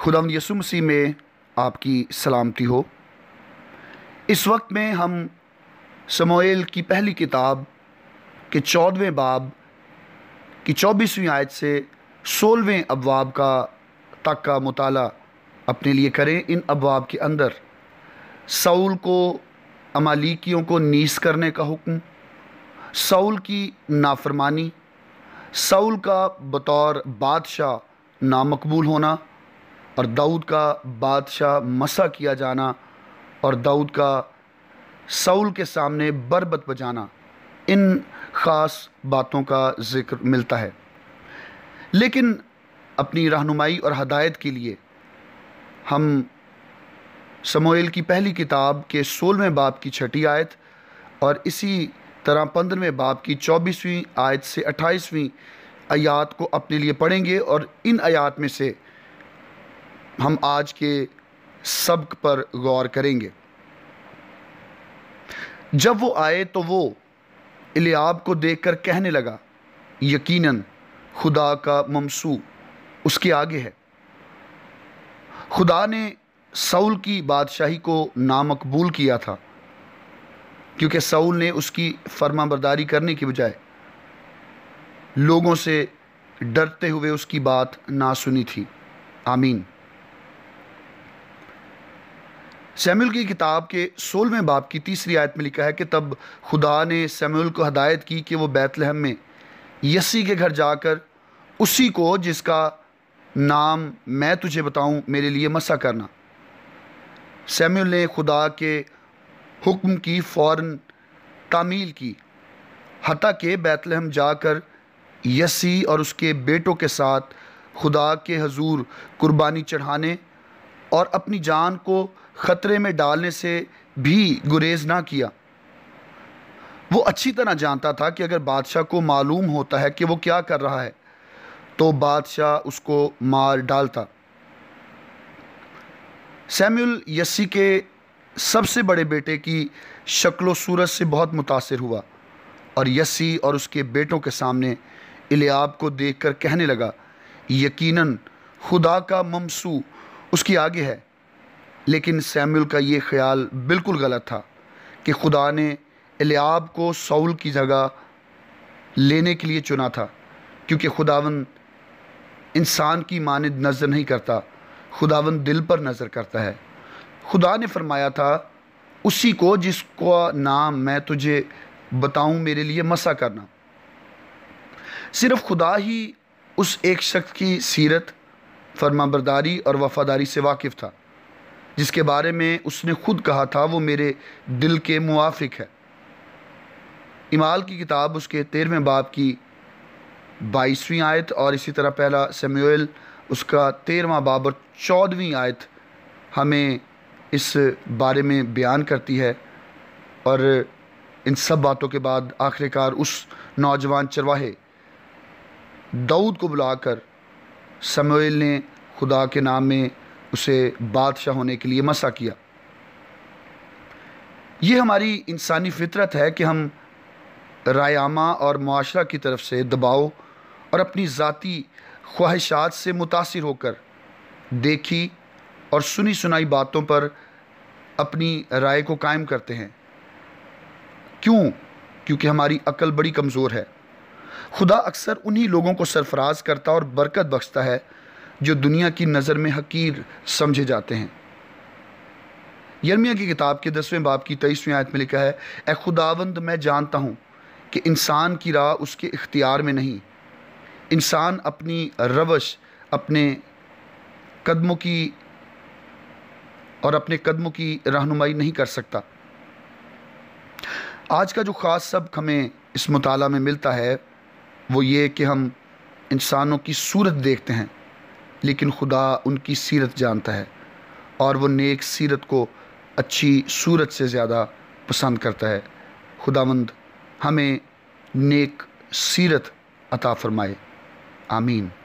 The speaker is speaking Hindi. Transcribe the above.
खुदा यसु मसीह में आपकी सलामती हो इस वक्त में हम समोल की पहली किताब के चौदहवें बाब की चौबीसवीं आयत से सोलहवें अबवाब का तक का मताल अपने लिए करें इन अबवाब के अंदर सऊल को अमालिकियों को नीस करने का हुक्म सऊल की नाफरमानी सऊल का बतौर बादशाह नामकबूल होना और दाऊद का बादशाह मसा किया जाना और दाऊद का सऊल के सामने बरबत बजाना इन ख़ास बातों का ज़िक्र मिलता है लेकिन अपनी रहनुमाई और हदायत के लिए हम समोएल की पहली किताब के सोलहवें बाप की छठी आयत और इसी तरह पंद्रहवें बाप की चौबीसवीं आयत से अट्ठाईसवीं आयात को अपने लिए पढ़ेंगे और इन आयात में से हम आज के सबक पर गौर करेंगे जब वो आए तो वो इलियाब को देखकर कहने लगा यकीनन खुदा का ममसू उसके आगे है खुदा ने सऊल की बादशाही को नामकबूल किया था क्योंकि सऊल ने उसकी फर्मा करने की बजाय लोगों से डरते हुए उसकी बात ना सुनी थी आमीन सैमुअल की किताब के सोलहवें बाप की तीसरी आयत में लिखा है कि तब खुदा ने सैमुअल को हदायत की कि वो बैतलहम में यसी के घर जाकर उसी को जिसका नाम मैं तुझे बताऊं मेरे लिए मसा करना सैमुअल ने खुदा के हुक्म की फ़ौर तामील की हती के बैतलहम जाकर यसी और उसके बेटों के साथ खुदा के हजूर कुर्बानी चढ़ाने और अपनी जान को ख़तरे में डालने से भी गुरेज ना किया वो अच्छी तरह जानता था कि अगर बादशाह को मालूम होता है कि वो क्या कर रहा है तो बादशाह उसको मार डालता सैम्यूल यस्सी के सबसे बड़े बेटे की शक्लो सूरत से बहुत मुतासर हुआ और यस्सी और उसके बेटों के सामने इलियाब को देखकर कहने लगा यकीनन खुदा का ममसू उसकी आगे है लेकिन सैमुअल का ये ख्याल बिल्कुल गलत था कि खुदा ने एलियाब को सऊल की जगह लेने के लिए चुना था क्योंकि खुदावन इंसान की मानद नज़र नहीं करता खुदावन दिल पर नज़र करता है खुदा ने फरमाया था उसी को जिसका नाम मैं तुझे बताऊं मेरे लिए मसा करना सिर्फ खुदा ही उस एक शख्स की सीरत फरमाबरदारी और वफादारी से वाकिफ़ था जिसके बारे में उसने खुद कहा था वो मेरे दिल के मुआफिक है इमाल की किताब उसके तेरहवें बाप की बाईसवीं आयत और इसी तरह पहला सेमुएल उसका तेरहवा बाब और चौदहवीं आयत हमें इस बारे में बयान करती है और इन सब बातों के बाद आखिरकार उस नौजवान चरवाहे दाऊद को बुलाकर समोल ने खुदा के नाम में उसे बादशाह होने के लिए मसा किया ये हमारी इंसानी फितरत है कि हम रायामा और माशरा की तरफ से दबाव और अपनी ज़ाती ख्वाहिशात से मुतासर होकर देखी और सुनी सुनाई बातों पर अपनी राय को कायम करते हैं क्यों क्योंकि हमारी अकल बड़ी कमज़ोर है खुदा अक्सर उन्हीं लोगों को सरफराज करता और बरकत बख्शता है जो दुनिया की नज़र में हकीर समझे जाते हैं यर्मिया की किताब के दसवें बाब की तेईसवीं आयत में लिखा है ए खुदावंद मैं जानता हूँ कि इंसान की राह उसके इख्तियार में नहीं इंसान अपनी रवश अपने कदमों की और अपने कदमों की रहनुमाई नहीं कर सकता आज का जो ख़ास सबक हमें इस मताल में मिलता है वो ये कि हम इंसानों की सूरत देखते हैं लेकिन खुदा उनकी सीरत जानता है और वो नेक सीरत को अच्छी सूरत से ज़्यादा पसंद करता है खुदावंद हमें नेक सीरत अता फरमाए आमीन